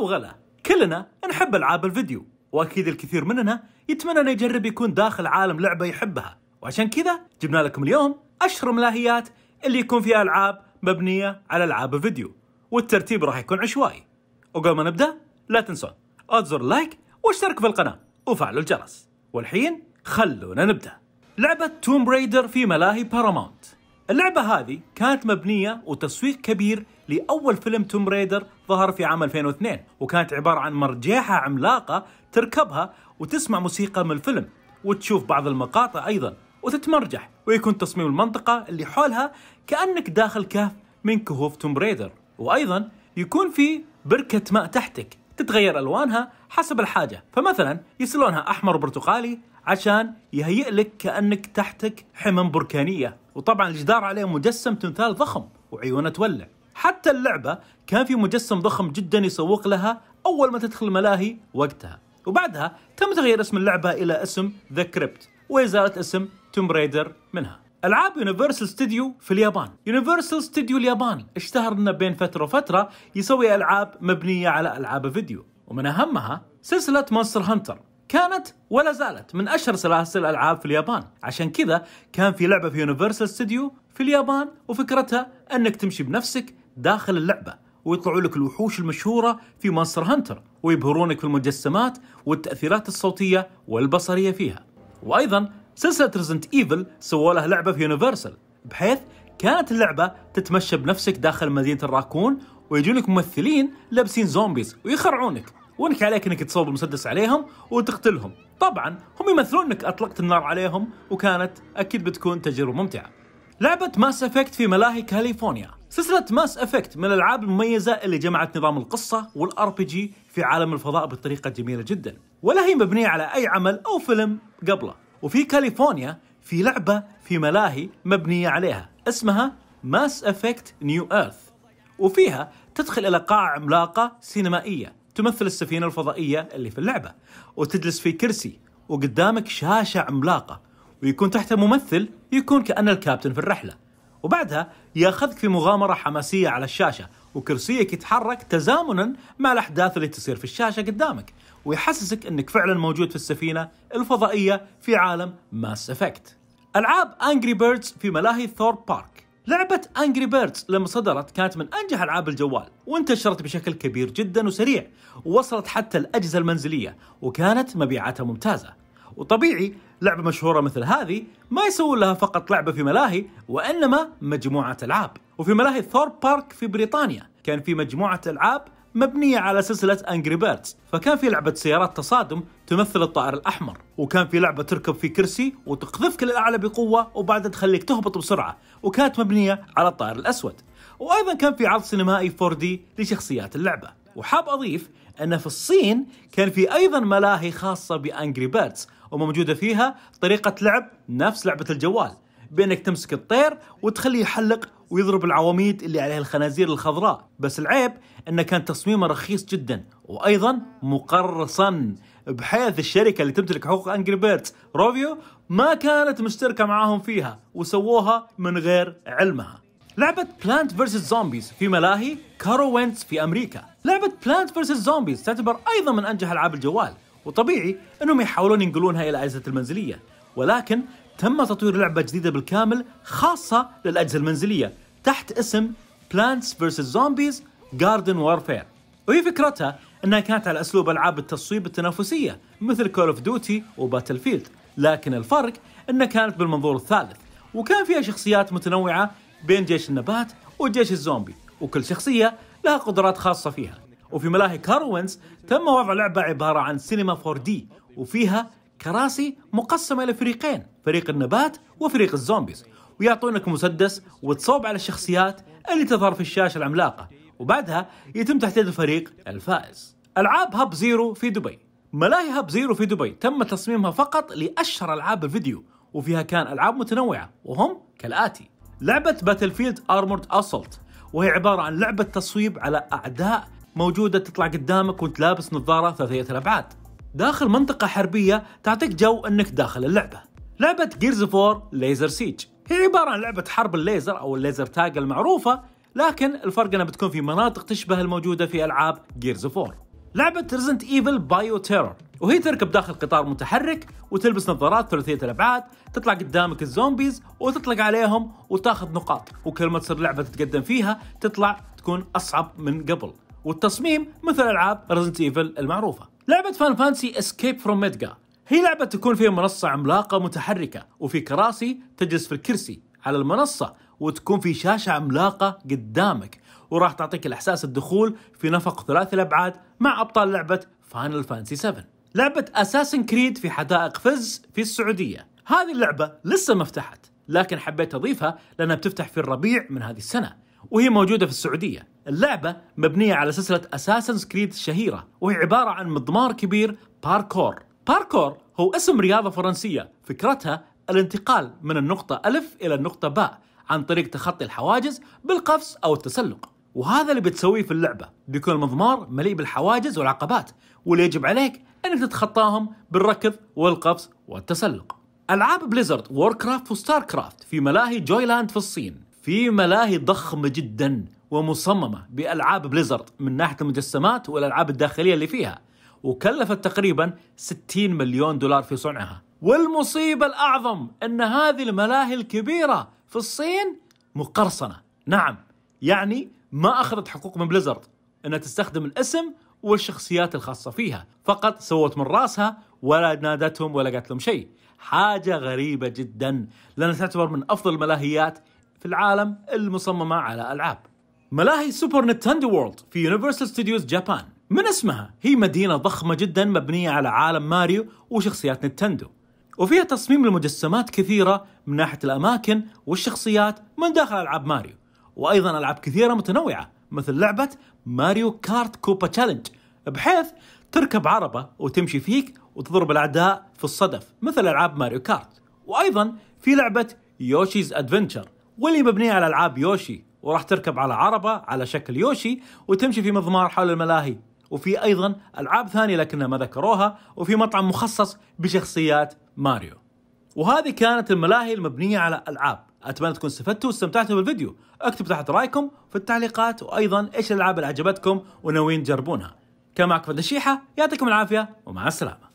أو غلا كلنا نحب ألعاب الفيديو وأكيد الكثير مننا يتمنى أنه يجرب يكون داخل عالم لعبة يحبها وعشان كذا جبنا لكم اليوم أشهر ملاهيات اللي يكون فيها ألعاب مبنية على ألعاب الفيديو والترتيب راح يكون عشوائي وقبل ما نبدأ لا تنسون أتزر لايك واشتركوا في القناة وفعلوا الجرس والحين خلونا نبدأ لعبة توم بريدر في ملاهي بارامونت اللعبة هذه كانت مبنية وتسويق كبير لأول فيلم توم ريدر ظهر في عام 2002 وكانت عبارة عن مرجيحة عملاقة تركبها وتسمع موسيقى من الفيلم وتشوف بعض المقاطع أيضا وتتمرجح ويكون تصميم المنطقة اللي حولها كأنك داخل كهف من كهوف توم ريدر وأيضا يكون في بركة ماء تحتك تتغير ألوانها حسب الحاجة فمثلا يسلونها أحمر وبرتقالي عشان يهيئ لك كانك تحتك حمم بركانيه وطبعا الجدار عليه مجسم تمثال ضخم وعيونه تولع حتى اللعبه كان في مجسم ضخم جدا يسوق لها اول ما تدخل الملاهي وقتها وبعدها تم تغيير اسم اللعبه الى اسم ذا كريبت وازاله اسم توم ريدر منها العاب يونيفرسال ستوديو في اليابان يونيفرسال ستوديو الياباني اشتهر انه بين فتره وفتره يسوي العاب مبنيه على العاب فيديو ومن اهمها سلسله مونستر هانتر كانت ولا زالت من اشهر سلاسل الالعاب في اليابان عشان كذا كان في لعبه في يونيفرسال ستوديو في اليابان وفكرتها انك تمشي بنفسك داخل اللعبه ويطلعوا لك الوحوش المشهوره في مانستر هانتر ويبهرونك في المجسمات والتاثيرات الصوتيه والبصريه فيها وايضا سلسله ريزنت ايفل سووا لها لعبه في يونيفرسال بحيث كانت اللعبه تتمشى بنفسك داخل مدينه الراكون ويجونك ممثلين لابسين زومبيز ويخرعونك وانك عليك انك تصوب المسدس عليهم وتقتلهم طبعا هم يمثلون انك اطلقت النار عليهم وكانت اكيد بتكون تجربه ممتعه لعبة ماس افكت في ملاهي كاليفورنيا سلسلة ماس افكت من الالعاب المميزة اللي جمعت نظام القصة والار بي جي في عالم الفضاء بطريقة جميلة جدا ولا هي مبنية على اي عمل او فيلم قبله وفي كاليفورنيا في لعبة في ملاهي مبنية عليها اسمها ماس افكت نيو ايرث وفيها تدخل الى قاعة عملاقة سينمائية تمثل السفينة الفضائية اللي في اللعبة وتجلس في كرسي وقدامك شاشة عملاقة ويكون تحته ممثل يكون كأن الكابتن في الرحلة وبعدها ياخذك في مغامرة حماسية على الشاشة وكرسيك يتحرك تزامنا مع الأحداث اللي تصير في الشاشة قدامك ويحسسك أنك فعلا موجود في السفينة الفضائية في عالم ماس افكت ألعاب أنجري بيردز في ملاهي ثور بارك لعبة انجري بيردز لما صدرت كانت من انجح العاب الجوال وانتشرت بشكل كبير جدا وسريع ووصلت حتى الاجهزة المنزلية وكانت مبيعاتها ممتازة وطبيعي لعبة مشهورة مثل هذه ما يسوون لها فقط لعبة في ملاهي وإنما مجموعة ألعاب وفي ملاهي ثور بارك في بريطانيا كان في مجموعة ألعاب مبنية على سلسلة أنجري بيردز فكان في لعبة سيارات تصادم تمثل الطائر الأحمر وكان في لعبة تركب في كرسي وتقذفك للأعلى بقوة وبعدها تخليك تهبط بسرعة وكانت مبنية على الطائر الأسود وأيضا كان في عرض سينمائي 4D لشخصيات اللعبة وحاب أضيف أن في الصين كان في أيضا ملاهي خاصة بأنجري بيردز وموجودة فيها طريقة لعب نفس لعبة الجوال بأنك تمسك الطير وتخليه يحلق ويضرب العواميد اللي عليها الخنازير الخضراء بس العيب أنه كان تصميمه رخيص جدا وأيضا مقرصا بحيث الشركة اللي تمتلك حقوق أنجري بيرتس روفيو ما كانت مشتركة معاهم فيها وسووها من غير علمها لعبة بلانت vs زومبيز في ملاهي كارو وينتس في أمريكا لعبة بلانت vs زومبيز تعتبر أيضا من أنجح ألعاب الجوال وطبيعي أنهم يحاولون ينقلونها إلى أجهزة المنزلية ولكن تم تطوير لعبة جديدة بالكامل خاصة للأجهزة المنزلية تحت اسم Plants vs Zombies Garden Warfare وهي فكرتها أنها كانت على أسلوب ألعاب التصويب التنافسية مثل كول اوف ديوتي وباتل فيلد لكن الفرق أنها كانت بالمنظور الثالث وكان فيها شخصيات متنوعة بين جيش النبات وجيش الزومبي وكل شخصية لها قدرات خاصة فيها وفي ملاهي كاروينز تم وضع لعبة عبارة عن سينما 4 d وفيها كراسي مقسمة لفريقين فريق النبات وفريق الزومبيز ويعطونك مسدس وتصوب على الشخصيات اللي تظهر في الشاشة العملاقة وبعدها يتم تحديد الفريق الفائز ألعاب هاب زيرو في دبي ملاهي هاب زيرو في دبي تم تصميمها فقط لأشهر ألعاب الفيديو وفيها كان ألعاب متنوعة وهم كالآتي لعبة باتل فيلد أرمورد أسولت وهي عبارة عن لعبة تصويب على أعداء موجودة تطلع قدامك وانت لابس نظارة ثلاثية الأبعاد داخل منطقة حربية تعطيك جو أنك داخل اللعبة لعبة جيرز فور ليزر سيج هي عبارة عن لعبة حرب الليزر أو الليزر تاج المعروفة لكن الفرق أنها بتكون في مناطق تشبه الموجودة في ألعاب جيرز فور لعبة ريزنت ايفل بايو تيرور وهي تركب داخل قطار متحرك وتلبس نظارات ثلاثية الأبعاد تطلع قدامك الزومبيز وتطلق عليهم وتاخذ نقاط وكل ما تصير لعبة تتقدم فيها تطلع تكون أصعب من قبل والتصميم مثل ألعاب ريزنت ايفل المعروفة لعبة فان فانسي اسكيب فروم ميدجا هي لعبة تكون فيها منصة عملاقة متحركة وفي كراسي تجلس في الكرسي على المنصة وتكون في شاشة عملاقة قدامك وراح تعطيك الإحساس الدخول في نفق ثلاثي الأبعاد مع أبطال لعبة فاينل فانسي 7 لعبة أساسن كريد في حدائق فز في السعودية هذه اللعبة لسه ما فتحت لكن حبيت أضيفها لأنها بتفتح في الربيع من هذه السنة وهي موجودة في السعودية اللعبة مبنية على سلسلة أساسن كريد الشهيرة وهي عبارة عن مضمار كبير باركور باركور هو اسم رياضة فرنسية فكرتها الانتقال من النقطة ألف إلى النقطة باء عن طريق تخطي الحواجز بالقفز أو التسلق وهذا اللي بتسويه في اللعبة بيكون المضمار مليء بالحواجز والعقبات واللي يجب عليك أنك تتخطاهم بالركض والقفز والتسلق ألعاب بليزرد ووركرافت وستار كرافت في ملاهي جويلاند في الصين في ملاهي ضخمة جدا ومصممة بألعاب بليزرد من ناحية المجسمات والألعاب الداخلية اللي فيها وكلفت تقريبا 60 مليون دولار في صنعها والمصيبة الأعظم أن هذه الملاهي الكبيرة في الصين مقرصنة نعم يعني ما أخذت حقوق من بليزرد أنها تستخدم الاسم والشخصيات الخاصة فيها فقط سوت من راسها ولا نادتهم ولا قالت لهم شيء حاجة غريبة جدا لأنها تعتبر من أفضل الملاهيات في العالم المصممة على ألعاب ملاهي سوبر نتندو وورلد في يونيفرسال ستوديوز جابان من اسمها هي مدينة ضخمة جدا مبنية على عالم ماريو وشخصيات نينتندو وفيها تصميم لمجسمات كثيرة من ناحية الأماكن والشخصيات من داخل ألعاب ماريو وأيضا ألعاب كثيرة متنوعة مثل لعبة ماريو كارت كوبا تشالنج بحيث تركب عربة وتمشي فيك وتضرب الأعداء في الصدف مثل ألعاب ماريو كارت وأيضا في لعبة يوشيز أدفنتشر واللي مبنية على ألعاب يوشي وراح تركب على عربة على شكل يوشي وتمشي في مضمار حول الملاهي وفي ايضا العاب ثانيه لكنها ما ذكروها وفي مطعم مخصص بشخصيات ماريو وهذه كانت الملاهي المبنيه على العاب اتمنى تكون استفدتوا واستمتعتوا بالفيديو اكتبوا تحت رايكم في التعليقات وايضا ايش الالعاب اللي عجبتكم وناويين تجربونها كان معكم الدشيحه يعطيكم العافيه ومع السلامه